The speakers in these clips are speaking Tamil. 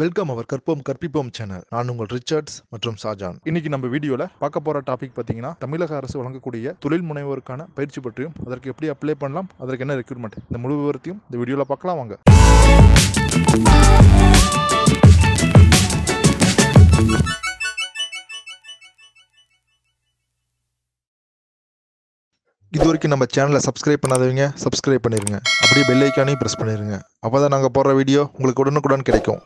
வெல்கம் அவர் கற்போம் கற்பிப்போம் சேனல் நான் உங்கள் ரிச்சர்ட்ஸ் மற்றும் ஷாஜான் இன்னைக்கு நம்ம வீடியோல பார்க்க போற டாபிக் பார்த்தீங்கன்னா தமிழக அரசு வழங்கக்கூடிய தொழில் முனைவோருக்கான பயிற்சி பற்றியும் அதற்கு எப்படி அப்ளை பண்ணலாம் அதற்கு என்ன ரெக்யூர்மெண்ட் இந்த முழு விவரத்தையும் இந்த வீடியோல பார்க்கலாம் வாங்க இது வரைக்கும் நம்ம சேனலை சப்ஸ்கிரைப் பண்ணாதவங்க சப்ஸ்கிரைப் பண்ணிடுங்க அப்படியே பெல் ஐக்கானையும் ப்ரெஸ் பண்ணிடுங்க அப்போ தான் நாங்கள் போடுற வீடியோ உங்களுக்கு உடனுக்குடன் கிடைக்கும்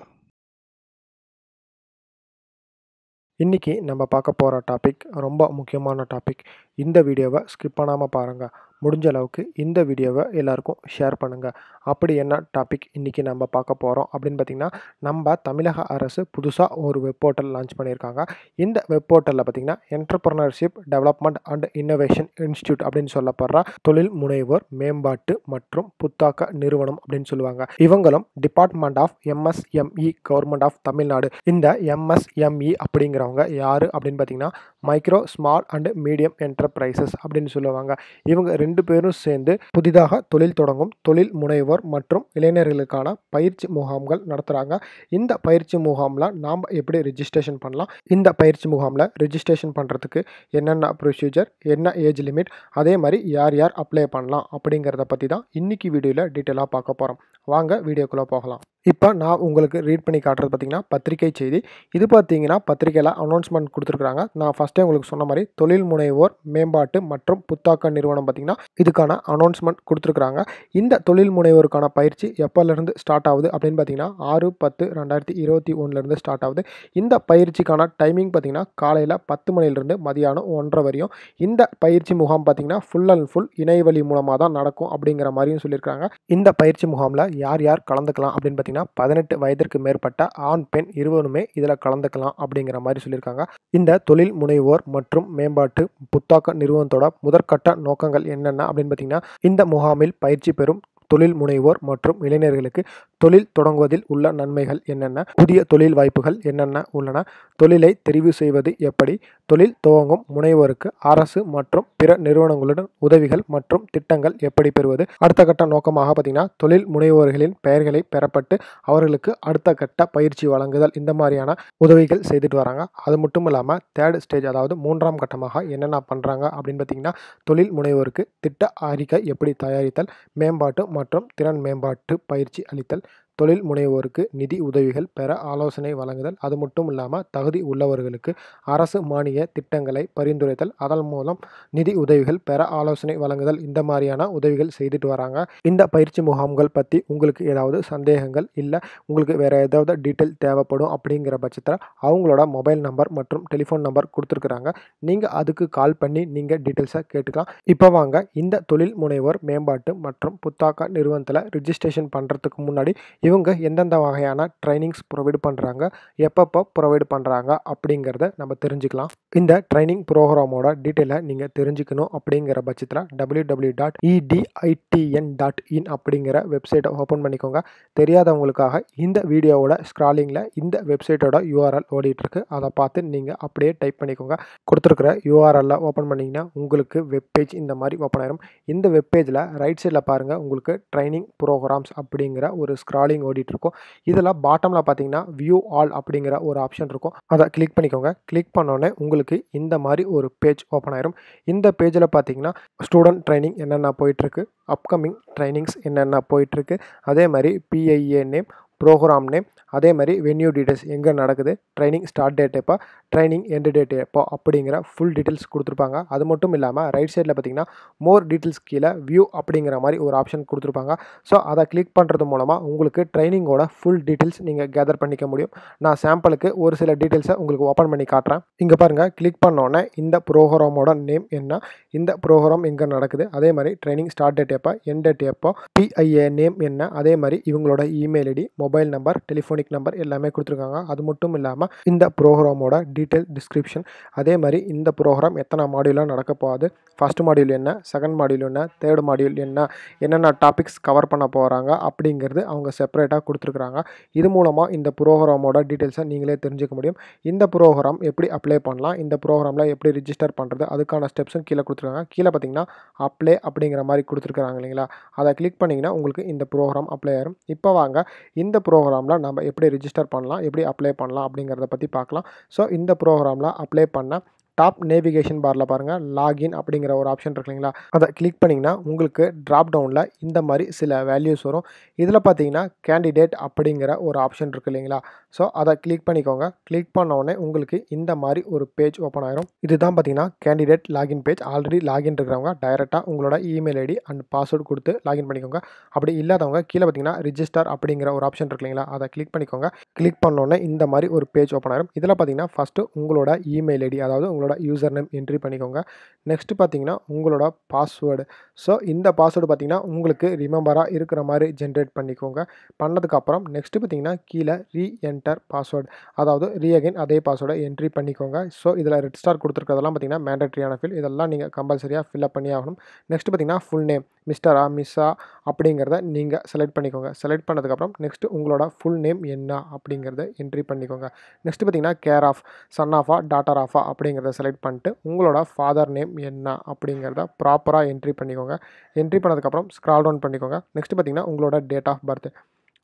இன்றைக்கி நம்ம பார்க்க போகிற டாபிக் ரொம்ப முக்கியமான டாபிக் இந்த வீடியோவை ஸ்கிப் பண்ணாமல் பாருங்கள் முடிஞ்ச அளவுக்கு இந்த வீடியோவை எல்லாருக்கும் ஷேர் பண்ணுங்கள் அப்படி என்ன டாபிக் இன்றைக்கி நம்ம பார்க்க போகிறோம் அப்படின்னு பார்த்திங்கன்னா நம்ம தமிழக அரசு புதுசாக ஒரு வெப் போர்ட்டல் லான்ச் பண்ணியிருக்காங்க இந்த வெப் போர்ட்டலில் பார்த்திங்கன்னா entrepreneurship development and innovation institute அப்படின்னு சொல்லப்படுற தொழில் முனைவோர் மேம்பாட்டு மற்றும் புத்தாக்க நிறுவனம் அப்படின்னு சொல்லுவாங்க இவங்களும் department of MSME government of Tamil Nadu இந்த எம்எஸ்எம்இ e அப்படிங்கிறவங்க யார் அப்படின்னு பார்த்திங்கன்னா micro small and medium enterprises அப்படின்னு சொல்லுவாங்க இவங்க ரெண்டு பேரும் சேர்ந்து புதிதாக தொழில் தொடங்கும் தொழில் முனைவோர் மற்றும் இளைஞர்களுக்கான பயிற்சி முகாம்கள் நடத்துகிறாங்க இந்த பயிற்சி முகாமில் நாம் எப்படி ரிஜிஸ்ட்ரேஷன் பண்ணலாம் இந்த பயிற்சி முகாமில் ரிஜிஸ்ட்ரேஷன் பண்ணுறதுக்கு என்னென்ன ப்ரொசீஜர் என்ன ஏஜ் லிமிட் அதே மாதிரி யார் யார் அப்ளை பண்ணலாம் அப்படிங்கிறத பற்றி தான் இன்றைக்கி வீடியோவில் டீட்டெயிலாக பார்க்க போகிறோம் வாங்க வீடியோக்குள்ளே போகலாம் இப்போ நான் உங்களுக்கு ரீட் பண்ணி காட்டுறது பார்த்திங்கன்னா பத்திரிகை செய்தி இது பார்த்தீங்கன்னா பத்திரிகையில் அனௌன்ஸ்மெண்ட் கொடுத்துருக்காங்க நான் ஃபஸ்ட்டே உங்களுக்கு சொன்ன மாதிரி தொழில் முனைவோர் மேம்பாட்டு மற்றும் புத்தாக்க நிறுவனம் பார்த்திங்கன்னா இதுக்கான அனௌன்ஸ்மெண்ட் கொடுத்துருக்காங்க இந்த தொழில் முனைவோருக்கான பயிற்சி எப்போலேருந்து ஸ்டார்ட் ஆகுது அப்படின்னு பார்த்தீங்கன்னா ஆறு பத்து ரெண்டாயிரத்தி இருபத்தி ஒன்றுலேருந்து ஸ்டார்ட் ஆகுது இந்த பயிற்சிக்கான டைமிங் பார்த்திங்கன்னா காலையில் பத்து மணிலேருந்து மதியானம் ஒன்றரை வரையும் இந்த பயிற்சி முகாம் பார்த்திங்கன்னா ஃபுல் அண்ட் ஃபுல் இணையவழி மூலமாக தான் நடக்கும் அப்படிங்கிற மாதிரியும் சொல்லியிருக்காங்க இந்த பயிற்சி முகாமில் யார் யார் கலந்துக்கலாம் அப்படின்னு பார்த்தீங்கன்னா பதினெட்டு வயதிற்கு மேற்பட்ட ஆண் பெண் இருவருமே இதில் கலந்துக்கலாம் அப்படிங்கிற மாதிரி சொல்லியிருக்காங்க இந்த தொழில் முனைவோர் மற்றும் மேம்பாட்டு புத்தாக்க நிறுவனத்தோட முதற்கட்ட நோக்கங்கள் என்னென்ன அப்படின்னு பார்த்தீங்கன்னா இந்த முகாமில் பயிற்சி பெறும் தொழில் முனைவோர் மற்றும் இளைஞர்களுக்கு தொழில் தொடங்குவதில் உள்ள நன்மைகள் என்னென்ன புதிய தொழில் வாய்ப்புகள் என்னென்ன உள்ளன தொழிலை தெரிவு செய்வது எப்படி தொழில் துவங்கும் முனைவோருக்கு அரசு மற்றும் பிற நிறுவனங்களுடன் உதவிகள் மற்றும் திட்டங்கள் எப்படி பெறுவது அடுத்த கட்ட நோக்கமாக பார்த்தீங்கன்னா தொழில் முனைவோர்களின் பெயர்களை பெறப்பட்டு அவர்களுக்கு அடுத்த கட்ட பயிற்சி வழங்குதல் இந்த மாதிரியான உதவிகள் செய்துட்டு வராங்க அது மட்டும் இல்லாமல் தேர்ட் ஸ்டேஜ் அதாவது மூன்றாம் கட்டமாக என்னென்ன பண்ணுறாங்க அப்படின்னு பார்த்தீங்கன்னா தொழில் முனைவோருக்கு திட்ட அறிக்கை எப்படி தயாரித்தல் மேம்பாட்டு மற்றும் திறன் மேம்பாட்டு பயிற்சி அளித்தல் தொழில் முனைவோருக்கு நிதி உதவிகள் பெற ஆலோசனை வழங்குதல் அது மட்டும் இல்லாமல் தகுதி உள்ளவர்களுக்கு அரசு மானிய திட்டங்களை பரிந்துரைத்தல் அதன் மூலம் நிதி உதவிகள் பெற ஆலோசனை வழங்குதல் இந்த மாதிரியான உதவிகள் செய்துட்டு வராங்க இந்த பயிற்சி முகாம்கள் பற்றி உங்களுக்கு ஏதாவது சந்தேகங்கள் இல்லை உங்களுக்கு வேறு ஏதாவது டீட்டெயில் தேவைப்படும் அப்படிங்கிற பட்சத்தில் அவங்களோட மொபைல் நம்பர் மற்றும் டெலிஃபோன் நம்பர் கொடுத்துருக்குறாங்க நீங்கள் அதுக்கு கால் பண்ணி நீங்கள் டீட்டெயில்ஸாக கேட்டுக்கலாம் இப்போ வாங்க இந்த தொழில் முனைவோர் மேம்பாட்டு மற்றும் புத்தாக்கா நிறுவனத்தில் ரிஜிஸ்ட்ரேஷன் பண்ணுறதுக்கு முன்னாடி இவங்க எந்தெந்த வகையான ட்ரைனிங்ஸ் ப்ரொவைட் பண்ணுறாங்க எப்பப்போ ப்ரொவைட் பண்ணுறாங்க அப்படிங்கிறத நம்ம தெரிஞ்சுக்கலாம் இந்த ட்ரைனிங் ப்ரோக்ராமோட டீட்டெயிலை நீங்கள் தெரிஞ்சுக்கணும் அப்படிங்கிற பட்சத்தில் W W dot EDITN dot in அப்படிங்கிற வெப்சைட்டை ஓப்பன் பண்ணிக்கோங்க தெரியாதவங்களுக்காக இந்த வீடியோவோட ஸ்க்ராலிங்கில் இந்த வெப்சைட்டோட யூஆர்எல் ஓடிட்டுருக்கு அதை பார்த்து நீங்கள் அப்படியே டைப் பண்ணிக்கோங்க கொடுத்துருக்குற யூஆர்எல்ல ஓப்பன் பண்ணிங்கன்னா உங்களுக்கு வெப்பேஜ் இந்த மாதிரி ஓப்பன் ஆயிரும் இந்த வெப்பேஜில் ரைட் சைடில் பாருங்கள் உங்களுக்கு ட்ரைனிங் ப்ரோக்ராம்ஸ் அப்படிங்கிற ஒரு ஸ்க்ராலிங் ஓடிட்டு ஓடிட்டுருக்கோம் இதில் பாட்டமில் பார்த்தீங்கன்னா வியூ ஆல் அப்படிங்கிற ஒரு ஆப்ஷன் இருக்கும் அதை கிளிக் பண்ணிக்கோங்க கிளிக் பண்ணோடனே உங்களுக்கு இந்த மாதிரி ஒரு பேஜ் ஓப்பன் ஆயிரும் இந்த பேஜில் பார்த்தீங்கன்னா ஸ்டூடெண்ட் ட்ரைனிங் என்னென்ன போயிட்டுருக்கு அப்கமிங் ட்ரைனிங்ஸ் என்னென்ன போயிட்டுருக்கு அதே மாதிரி பிஐஏ நேம் ப்ரோக்ராம் நேம் அதே மாதிரி வென்யூ டீட்டெயில்ஸ் எங்கே நடக்குது ட்ரைனிங் ஸ்டார்ட் டேட் எப்போ ட்ரைனிங் எண்டு டேட் எப்போ அப்படிங்கிற ஃபுல் டீட்டெயில்ஸ் கொடுத்துருப்பாங்க அது மட்டும் இல்லாமல் ரைட் சைடில் பார்த்தீங்கன்னா மோர் டீட்டெயில்ஸ் கீழே வியூ அப்படிங்கிற மாதிரி ஒரு ஆப்ஷன் கொடுத்துருப்பாங்க ஸோ அதை கிளிக் பண்ணுறது மூலமாக உங்களுக்கு ட்ரைனிங்கோட ஃபுல் டீட்டெயில்ஸ் நீங்கள் கேதர் பண்ணிக்க முடியும் நான் சாம்பிளுக்கு ஒரு சில டீட்டெயில்ஸை உங்களுக்கு ஓப்பன் பண்ணி காட்டுறேன் இங்கே பாருங்கள் கிளிக் பண்ணோன்னே இந்த ப்ரோக்ராமோட நேம் என்ன இந்த ப்ரோக்ராம் எங்கே நடக்குது அதே மாதிரி ட்ரைனிங் ஸ்டார்ட் டேட் எப்போ என் டேட் எப்போ பிஐஏ நேம் என்ன அதே மாதிரி இவங்களோட email ID mobile number telephonic number எல்லாமே கொடுத்துருக்காங்க அது மட்டும் இல்லாமல் இந்த ப்ரோக்ராமோட டீட்டெயில் டிஸ்கிரிப்ஷன் அதே மாதிரி இந்த ப்ரோக்ராம் எத்தனை மாடியூலாக நடக்க போகாது ஃபஸ்ட் மாடியூல் என்ன செகண்ட் மாடியூல் என்ன தேர்ட் மாடியூல் என்ன என்னென்ன டாபிக்ஸ் கவர் பண்ண போகிறாங்க அப்படிங்கிறது அவங்க செப்பரேட்டாக கொடுத்துருக்குறாங்க இது மூலமாக இந்த ப்ரோக்ராமோட டீட்டெயில்ஸை நீங்களே தெரிஞ்சுக்க முடியும் இந்த ப்ரோக்ராம் எப்படி அப்ளை பண்ணலாம் இந்த ப்ரோக்ராமில் எப்படி ரிஜிஸ்டர் பண்ணுறது அதுக்கான ஸ்டெப்ஸும் கீழே கொடுத்துருக்காங்க கீழே பார்த்தீங்கன்னா அப்ளை அப்படிங்கிற மாதிரி கொடுத்துருக்குறாங்க இல்லைங்களா அதை கிளிக் பண்ணிங்கன்னா உங்களுக்கு இந்த ப்ரோக்ராம் அப்ளை ஆயிரும் இப்போ வாங்க இந்த இந்த ப்ரோக்ராமில் நம்ம எப்படி ரிஜிஸ்டர் பண்ணலாம் எப்படி அப்ளை பண்ணலாம் அப்படிங்கிறத பற்றி பார்க்கலாம் ஸோ இந்த ப்ரோக்ராமில் அப்ளை பண்ண டாப் நேவிகேஷன் பாரில் பாருங்கள் லாகின் அப்படிங்கிற ஒரு ஆப்ஷன் இருக்குங்களா இல்லைங்களா அதை கிளிக் பண்ணிங்கன்னா உங்களுக்கு ட்ராப் டவுனில் இந்த மாதிரி சில வேல்யூஸ் வரும் இதில் பார்த்தீங்கன்னா கேண்டிடேட் அப்படிங்கிற ஒரு ஆப்ஷன் இருக்குது இல்லைங்களா ஸோ அதை கிளிக் பண்ணிக்கோங்க கிளிக் பண்ண உங்களுக்கு இந்த மாதிரி ஒரு பேஜ் ஓப்பன் ஆகிரும் இதுதான் பார்த்தீங்கன்னா candidate login page already login இருக்கிறவங்க டைரெக்டாக உங்களோட இமெயில் ஐடி அண்ட் பாஸ்வேர்டு கொடுத்து லாகின் பண்ணிக்கோங்க அப்படி இல்லாதவங்க கீழே பார்த்தீங்கன்னா ரிஜிஸ்டர் அப்படிங்கிற ஒரு ஆப்ஷன் இருக்கு இல்லைங்களா அதை கிளிக் பண்ணிக்கோங்க கிளிக் பண்ணோடனே இந்த மாதிரி ஒரு பேஜ் ஓப்பன் ஆகிரும் இதில் பார்த்தீங்கன்னா ஃபஸ்ட்டு உங்களோட இமெயில் ஐடி அதாவது உங்களோட யூசர் நேம் என்ட்ரி பண்ணிக்கோங்க நெக்ஸ்ட்டு பார்த்தீங்கன்னா உங்களோட பாஸ்வேர்டு ஸோ இந்த பாஸ்வேர்டு பார்த்தீங்கன்னா உங்களுக்கு ரிமெம்பராக இருக்கிற மாதிரி ஜென்ரேட் பண்ணிக்கோங்க பண்ணதுக்கப்புறம் நெக்ஸ்ட்டு பார்த்தீங்கன்னா கீழே ரீ என்டர் பாஸ்வேர்டு அதாவது ரீஎகைன் அதே பாஸ்வேர்டை என்ட்ரி பண்ணிக்கோங்க ஸோ இதில் ரெட் ஸ்டார் கொடுத்துருக்கிறதெல்லாம் பார்த்தீங்கன்னா மேண்டட்ரியான ஃபில் இதெல்லாம் நீங்கள் கம்பல்சரியாக ஃபில்அப் பண்ணி ஆகணும் நெக்ஸ்ட்டு பார்த்தீங்கன்னா ஃபுல் நேம் மிஸ்டரா மிஸ்ஸா அப்படிங்கிறத நீங்கள் செலக்ட் பண்ணிக்கோங்க செலக்ட் பண்ணதுக்கப்புறம் நெக்ஸ்ட்டு உங்களோட ஃபுல் நேம் என்ன அப்படிங்கிறத என்ட்ரி பண்ணிக்கோங்க நெக்ஸ்ட்டு பார்த்தீங்கன்னா கேர் ஆஃப் சன் ஆஃபா டாட்டர் ஆஃபா அப்படிங்கிறத செலக்ட் பண்ணிட்டு உங்களோட ஃபாதர் நேம் என்ன அப்படிங்கிறத ப்ராப்பராக என்ட்ரி பண்ணிக்கோங்க என்ட்ரி பண்ணதுக்கப்புறம் ஸ்க்ரால் டவுன் பண்ணிக்கோங்க நெக்ஸ்ட் பார்த்திங்கன்னா உங்களோட டேட் ஆஃப் பர்த்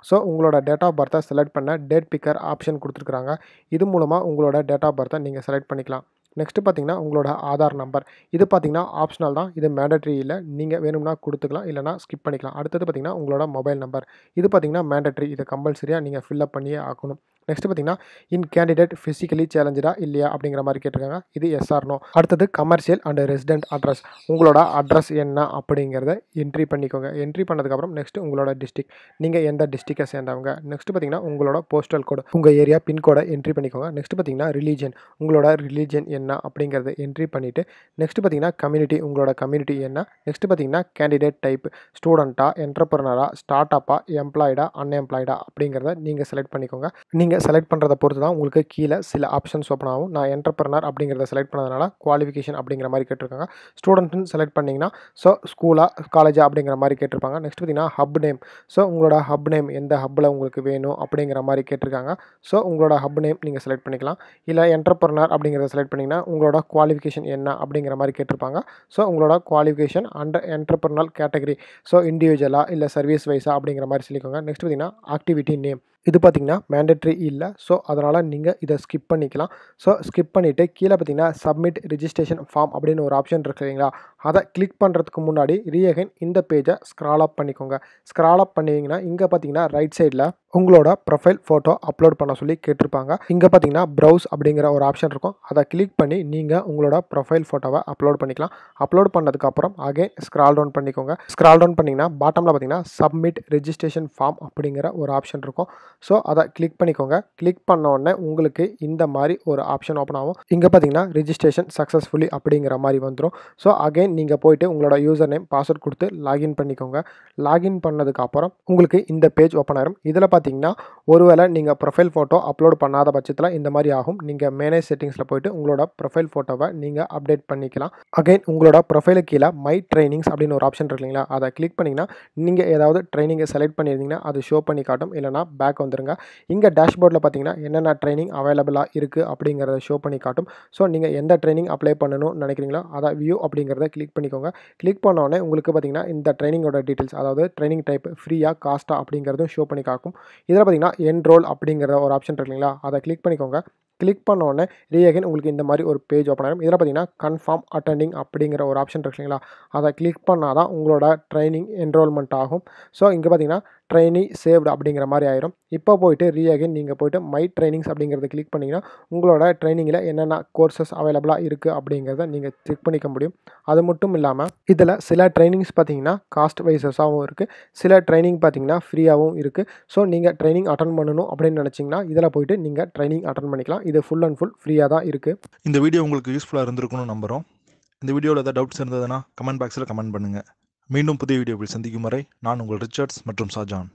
ஸோ உங்களோட டேட் ஆஃப் பர்த்தை செலக்ட் பண்ண டேட் பிக்கர் ஆப்ஷன் கொடுத்துருக்குறாங்க இது மூலமாக உங்களோட டேட் ஆஃப் பர்த்தை நீங்கள் செலக்ட் பண்ணிக்கலாம் நெக்ஸ்ட்டு பார்த்தீங்கன்னா உங்களோட ஆதார் நம்பர் இது பார்த்தீங்கன்னா ஆப்ஷனல் தான் இது மேண்டட்ரி இல்லை நீங்கள் வேணும்னா கொடுத்துக்கலாம் இல்லைனா ஸ்கிப் பண்ணிக்கலாம் அடுத்தது பார்த்தீங்கன்னா உங்களோட மொபைல் நம்பர் இது பார்த்தீங்கன்னா மேண்டட்ரி இதை கம்பல்சரியாக நீங்கள் ஃபில்லப் பண்ணியே ஆகணும் நெக்ஸ்ட் பார்த்தீங்கன்னா இன் கேண்டிடேட் ஃபிசிக்கலி சேலஞ்சா இல்லையா அப்படிங்கிற மாதிரி கேட்டிருக்காங்க இது எஸ்ஆர்னோ அடுத்தது கமர்ஷியல் அண்ட் ரெசிடென்ட் அட்ரஸ் உங்களோட அட்ரஸ் என்ன அப்படிங்கிறத என்ட்ரி பண்ணிக்கோங்க என்ட்ரி பண்ணதுக்கப்புறம் நெக்ஸ்ட் உங்களோட டிஸ்ட்ரிக் நீங்கள் எந்த டிஸ்ட்ரிக்டை சேர்ந்தவங்க நெக்ஸ்ட் பார்த்தீங்கன்னா உங்களோட போஸ்டல் கோடு உங்கள் ஏரியா பின்கோடை என்ட்ரி பண்ணிக்கோங்க நெக்ஸ்ட் பார்த்தீங்கன்னா ரிலீஜன் உங்களோட ரிலீஜன் என்ன அப்படிங்கிறத என்ட்ரி பண்ணிவிட்டு நெக்ஸ்ட் பார்த்தீங்கன்னா கம்யூனிட்டி உங்களோட கம்யூனிட்டி என்ன நெக்ஸ்ட் பார்த்தீங்கன்னா கேண்டிடேட் டைப் ஸ்டூடெண்ட்டாக என்டர்பிரனராக ஸ்டார்ட் அப்பா எம்ப்ளாய்டா அன்எம்ப்ளாய்டா அப்படிங்கிறத நீங்கள் செலக்ட் பண்ணிக்கோங்க நீங்கள் நீங்கள் செலக்ட் பண்ணுறத பொறுத்து தான் உங்களுக்கு கீழே சில ஆப்ஷன்ஸ் ஓப்பன் ஆகும் நான் என்டர்பிரனர் அப்படிங்கிறத செலக்ட் பண்ணதுனால குவாலிஃபிகேஷன் அப்படிங்கிற மாதிரி கேட்டிருக்காங்க ஸ்டூடெண்ட்னு செலக்ட் பண்ணிங்கன்னா ஸோ ஸ்கூலாக காலேஜாக அப்படிங்கிற மாதிரி கேட்டிருப்பாங்க நெக்ஸ்ட் பார்த்தீங்கன்னா ஹப் நேம் ஸோ உங்களோட ஹப் நேம் எந்த ஹப்பில் உங்களுக்கு வேணும் அப்படிங்கிற மாதிரி கேட்டிருக்காங்க ஸோ உங்களோட ஹப் நேம் நீங்கள் செலக்ட் பண்ணிக்கலாம் இல்லை என்டர்பிரனர் அப்படிங்கிறத செலக்ட் பண்ணிங்கன்னா உங்களோட குவாலிஃபிகேஷன் என்ன அப்படிங்கிற மாதிரி கேட்டிருப்பாங்க ஸோ உங்களோட qualification under entrepreneurial category so இண்டிவிஜுவலாக இல்லை சர்வீஸ் வைஸாக அப்படிங்கிற மாதிரி சொல்லிக்கோங்க நெக்ஸ்ட் பார்த்திங்கன்னா ஆக்டிவிட்டி நேம் இது பார்த்திங்கன்னா மேண்டட்ரி இல்லை ஸோ அதனால் நீங்கள் இதை ஸ்கிப் பண்ணிக்கலாம் ஸோ ஸ்கிப் பண்ணிவிட்டு கீழே பார்த்தீங்கன்னா சப்மிட் ரிஜிஸ்ட்ரேஷன் ஃபார்ம் அப்படின்னு ஒரு ஆப்ஷன் இருக்குதுங்களா அதை கிளிக் பண்ணுறதுக்கு முன்னாடி ரீஎகைன் இந்த பேஜை ஸ்க்ரால் அப் பண்ணிக்கோங்க ஸ்க்ரால் அப் பண்ணிங்கன்னா இங்கே பார்த்தீங்கன்னா ரைட் சைடில் உங்களோட ப்ரொஃபைல் ஃபோட்டோ அப்லோட் பண்ண சொல்லி கேட்டிருப்பாங்க இங்கே பார்த்தீங்கன்னா ப்ரௌஸ் அப்படிங்கிற ஒரு ஆப்ஷன் இருக்கும் அதை கிளிக் பண்ணி நீங்கள் உங்களோட ப்ரொஃபைல் ஃபோட்டோவை அப்லோட் பண்ணிக்கலாம் அப்லோட் பண்ணதுக்கப்புறம் அகைன் ஸ்க்ரால் டவுன் பண்ணிக்கோங்க ஸ்க்ரால் டவுன் பண்ணிங்கன்னா பாட்டமில் பார்த்தீங்கன்னா சப்மிட் ரிஜிஸ்ட்ரேஷன் ஃபார்ம் அப்படிங்கிற ஒரு ஆப்ஷன் இருக்கும் ஸோ அதை கிளிக் பண்ணிக்கோங்க கிளிக் பண்ணோடனே உங்களுக்கு இந்த மாதிரி ஒரு ஆப்ஷன் ஓப்பன் ஆகும் இங்கே பார்த்தீங்கன்னா ரிஜிஸ்ட்ரேஷன் சக்ஸஸ்ஃபுல்லி அப்படிங்கிற மாதிரி வந்துடும் ஸோ அகைன் நீங்கள் போயிட்டு உங்களோட யூசர் நேம் பாஸ்வேர்ட் கொடுத்து லாகின் பண்ணிக்கோங்க லாகின் பண்ணதுக்கப்புறம் உங்களுக்கு இந்த பேஜ் ஓப்பன் ஆயிரும் இதில் பார்த்தீங்கன்னா ஒருவேளை நீங்கள் ப்ரொஃபைல் ஃபோட்டோ அப்லோட் பண்ணாத பட்சத்தில் இந்த மாதிரி ஆகும் நீங்கள் மேனேஜ் செட்டிங்ஸில் போயிட்டு உங்களோட ப்ரொஃபைல் ஃபோட்டோவை நீங்கள் அப்டேட் பண்ணிக்கலாம் அகைன் உங்களோட ப்ரொஃபைலுக்கு கீழே மை ட்ரைனிங்ஸ் அப்படின்னு ஒரு ஆப்ஷன் இருக்கு இல்லைங்களா அதை கிளிக் பண்ணிங்கன்னா நீங்கள் ஏதாவது ட்ரைனிங்கை செலக்ட் பண்ணியிருந்தீங்கன்னா அது ஷோ பண்ணி காட்டும் இல்லைனா பேக் வந்து வந்துருங்க இங்கே டேஷ்போர்டில் பார்த்தீங்கன்னா என்னென்ன ட்ரைனிங் அவைலபிளாக இருக்குது அப்படிங்கிறத ஷோ பண்ணி காட்டும் ஸோ நீங்கள் எந்த ட்ரைனிங் அப்ளை பண்ணணும்னு நினைக்கிறீங்களோ அதை வியூ அப்படிங்கிறத கிளிக் பண்ணிக்கோங்க கிளிக் பண்ணோடனே உங்களுக்கு பார்த்தீங்கன்னா இந்த ட்ரைனிங்கோட டீட்டெயில்ஸ் அதாவது ட்ரைனிங் டைப் ஃப்ரீயாக காஸ்ட்டாக அப்படிங்கிறதும் ஷோ பண்ணி காக்கும் இதில் பார்த்தீங்கன்னா ரோல் அப்படிங்கிற ஒரு ஆப்ஷன் இருக்குங்களா இல்லைங்களா அதை கிளிக் பண்ணிக்கோங்க கிளிக் பண்ணோடனே ரீஅகைன் உங்களுக்கு இந்த மாதிரி ஒரு பேஜ் ஓப்பன் ஆகும் இதில் பார்த்தீங்கன்னா கன்ஃபார்ம் அட்டெண்டிங் அப்படிங்கிற ஒரு ஆப்ஷன் இருக்குங்களா அதை கிளிக் பண்ணால் தான் உங்களோட ட்ரைனிங் என்ரோல்மெண்ட் ஆகும் ஸோ இங்கே பார்த்தீங்கன்னா ட்ரைனி சேவ்டு அப்படிங்கிற மாதிரி ஆயிரும் இப்போ போயிட்டு ரீ அகைன் நீங்கள் போயிட்டு மை ட்ரைனிங்ஸ் அப்படிங்கிறத கிளிக் பண்ணிங்கன்னா உங்களோட ட்ரைனிங்கில் என்னென்ன கோர்சஸ் அவைலபிளாக இருக்குது அப்படிங்கிறத நீங்கள் செக் பண்ணிக்க முடியும் அது மட்டும் இல்லாமல் இதில் சில ட்ரைனிங்ஸ் பார்த்தீங்கன்னா காஸ்ட் வைசஸாகவும் இருக்குது சில ட்ரைனிங் பார்த்தீங்கன்னா ஃப்ரீயாகவும் இருக்குது ஸோ நீங்கள் ட்ரைனிங் அட்டன் பண்ணணும் அப்படின்னு நினச்சிங்கன்னா இதில் போய்ட்டு நீங்கள் ட்ரைனிங் அட்டன் பண்ணிக்கலாம் இது ஃபுல் அண்ட் ஃபுல் ஃப்ரீயாக தான் இருக்குது இந்த வீடியோ உங்களுக்கு யூஸ்ஃபுல்லாக இருந்திருக்கும்னு நம்புகிறோம் இந்த வீடியோவில் ஏதாவது டவுட்ஸ் இருந்ததுன்னா கமெண்ட் பாக்ஸில் கமெண்ட் பண்ணுங்கள் மீண்டும் புதிய வீடியோவில் சந்திக்கும் வரை நான் உங்கள் ரிச்சர்ட்ஸ் மற்றும் ஷாஜான்